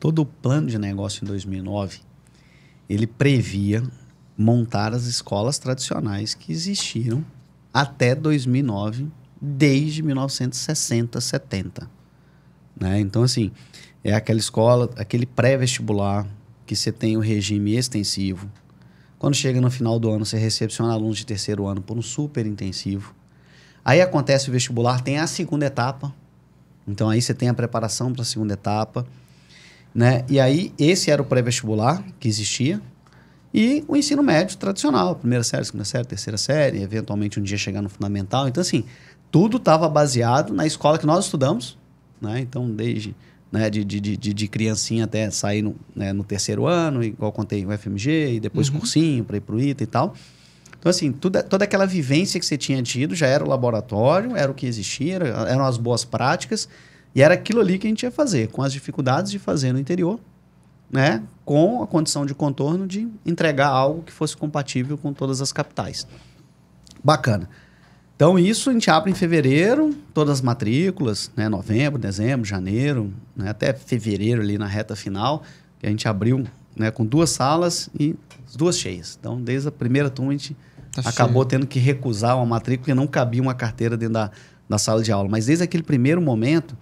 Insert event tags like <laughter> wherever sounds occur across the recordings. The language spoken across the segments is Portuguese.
todo o plano de negócio em 2009, ele previa montar as escolas tradicionais que existiram até 2009, desde 1960, 70. Né? Então, assim, é aquela escola, aquele pré-vestibular, que você tem o regime extensivo. Quando chega no final do ano, você recepciona alunos de terceiro ano por um super intensivo. Aí acontece o vestibular, tem a segunda etapa. Então, aí você tem a preparação para a segunda etapa. Né? E aí, esse era o pré-vestibular que existia. E o ensino médio tradicional, primeira série, segunda série, terceira série, eventualmente um dia chegar no fundamental. Então, assim, tudo estava baseado na escola que nós estudamos, né? Então, desde né, de, de, de, de criancinha até sair no, né, no terceiro ano, igual contei o FMG, e depois uhum. cursinho para ir para o ITA e tal. Então, assim, toda aquela vivência que você tinha tido já era o laboratório, era o que existia, eram as boas práticas. E era aquilo ali que a gente ia fazer, com as dificuldades de fazer no interior, né? com a condição de contorno de entregar algo que fosse compatível com todas as capitais. Bacana. Então, isso a gente abre em fevereiro, todas as matrículas, né? novembro, dezembro, janeiro, né? até fevereiro ali na reta final, que a gente abriu né? com duas salas e duas cheias. Então, desde a primeira turma, a gente tá acabou cheio. tendo que recusar uma matrícula e não cabia uma carteira dentro da, da sala de aula. Mas desde aquele primeiro momento,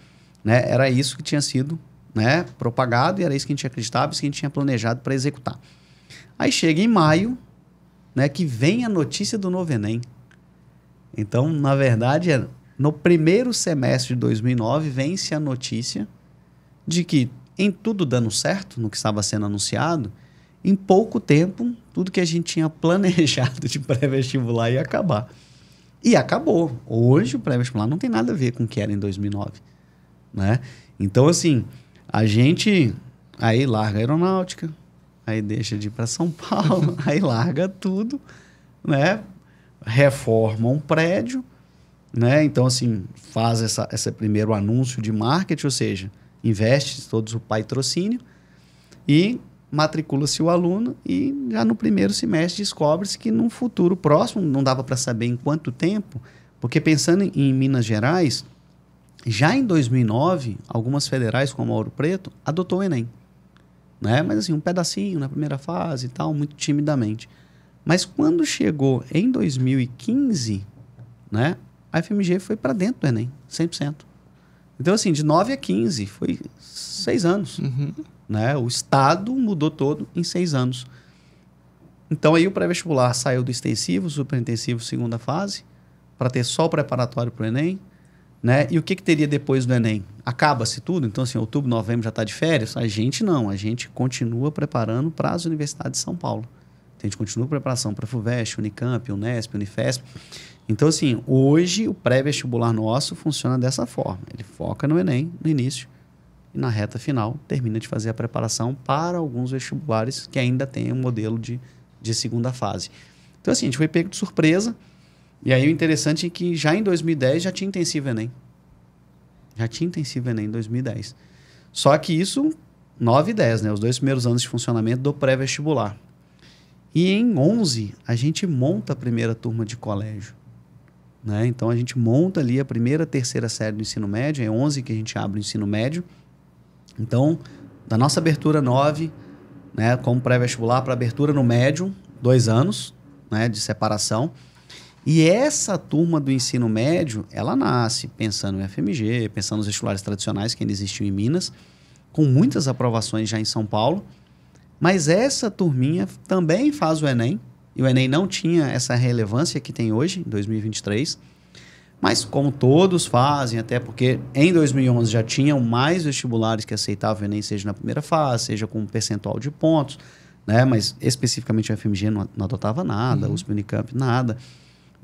né? Era isso que tinha sido né, propagado e era isso que a gente acreditava, isso que a gente tinha planejado para executar. Aí chega em maio, né, que vem a notícia do novo Enem. Então, na verdade, é, no primeiro semestre de 2009 vem-se a notícia de que, em tudo dando certo, no que estava sendo anunciado, em pouco tempo, tudo que a gente tinha planejado de pré-vestibular ia acabar. E acabou. Hoje, o pré-vestibular não tem nada a ver com o que era em 2009 né? Então, assim, a gente aí larga a aeronáutica, aí deixa de ir para São <laughs> Paulo, aí larga tudo, né? Reforma um prédio, né? Então, assim, faz essa, esse primeiro anúncio de marketing, ou seja, investe todos o patrocínio e matricula-se o aluno e já no primeiro semestre descobre-se que num futuro próximo, não dava para saber em quanto tempo, porque pensando em Minas Gerais, já em 2009, algumas federais, como Ouro Preto, adotou o Enem. Né? Mas assim, um pedacinho na primeira fase e tal, muito timidamente. Mas quando chegou em 2015, né, a FMG foi para dentro do Enem, 100%. Então, assim, de 9 a 15, foi seis anos. Uhum. Né? O Estado mudou todo em seis anos. Então, aí o pré-vestibular saiu do extensivo, superintensivo, segunda fase, para ter só o preparatório para o Enem, né? E o que, que teria depois do Enem? Acaba-se tudo? Então, assim, outubro, novembro já está de férias? A gente não, a gente continua preparando para as universidades de São Paulo. a gente continua a preparação para a FUVEST, Unicamp, Unesp, Unifesp. Então, assim, hoje o pré-vestibular nosso funciona dessa forma. Ele foca no Enem, no início, e na reta final termina de fazer a preparação para alguns vestibulares que ainda têm um modelo de, de segunda fase. Então, assim, a gente foi pego de surpresa. E aí o interessante é que já em 2010 já tinha intensivo Enem. Já tinha intensivo Enem em 2010. Só que isso, 9 e 10, né? Os dois primeiros anos de funcionamento do pré-vestibular. E em 11, a gente monta a primeira turma de colégio. Né? Então, a gente monta ali a primeira, terceira série do ensino médio. É 11 que a gente abre o ensino médio. Então, da nossa abertura 9, né, como pré-vestibular, para abertura no médio, dois anos né, de separação. E essa turma do ensino médio, ela nasce pensando no FMG, pensando nos vestibulares tradicionais que ainda existiam em Minas, com muitas aprovações já em São Paulo. Mas essa turminha também faz o Enem, e o Enem não tinha essa relevância que tem hoje, em 2023. Mas como todos fazem, até porque em 2011 já tinham mais vestibulares que aceitavam o Enem, seja na primeira fase, seja com um percentual de pontos, né? mas especificamente o FMG não, não adotava nada, uhum. o USP Unicamp nada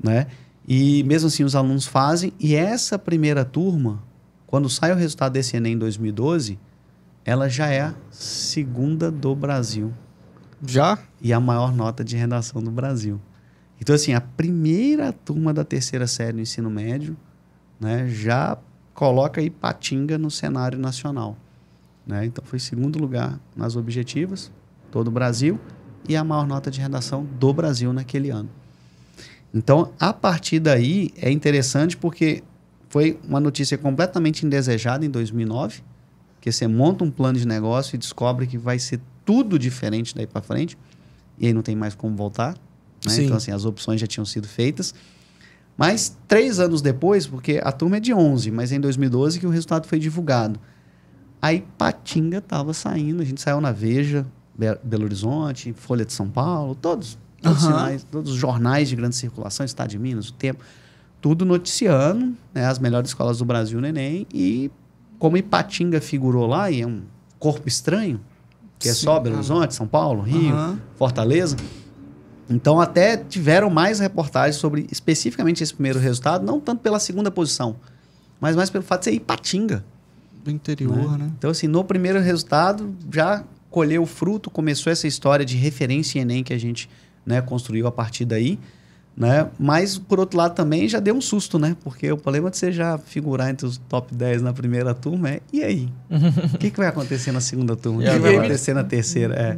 né? E mesmo assim os alunos fazem. E essa primeira turma, quando sai o resultado desse Enem em 2012, ela já é a segunda do Brasil. Já? E a maior nota de redação do Brasil. Então, assim, a primeira turma da terceira série do ensino médio né, já coloca Ipatinga no cenário nacional. Né? Então, foi segundo lugar nas objetivas, todo o Brasil, e a maior nota de redação do Brasil naquele ano. Então, a partir daí, é interessante porque foi uma notícia completamente indesejada em 2009, que você monta um plano de negócio e descobre que vai ser tudo diferente daí para frente, e aí não tem mais como voltar. Né? Então, assim, as opções já tinham sido feitas. Mas três anos depois, porque a turma é de 11, mas é em 2012 que o resultado foi divulgado. Aí Patinga estava saindo, a gente saiu na Veja, Belo Horizonte, Folha de São Paulo, todos Todos, uhum. sinais, todos os jornais de grande circulação, Estado de Minas, o Tempo, tudo noticiando né, as melhores escolas do Brasil no Enem. E como Ipatinga figurou lá, e é um corpo estranho, que é só Belo ah. Horizonte, São Paulo, Rio, uhum. Fortaleza. Então até tiveram mais reportagens sobre especificamente esse primeiro resultado, não tanto pela segunda posição, mas mais pelo fato de ser Ipatinga. Do interior, né? né? Então assim, no primeiro resultado já colheu o fruto, começou essa história de referência em Enem que a gente né, construiu a partir daí. Né? Mas, por outro lado, também já deu um susto, né? Porque o problema de você já figurar entre os top 10 na primeira turma é e aí? <laughs> O que, que vai acontecer na segunda turma? O que vai acontecer na terceira? É.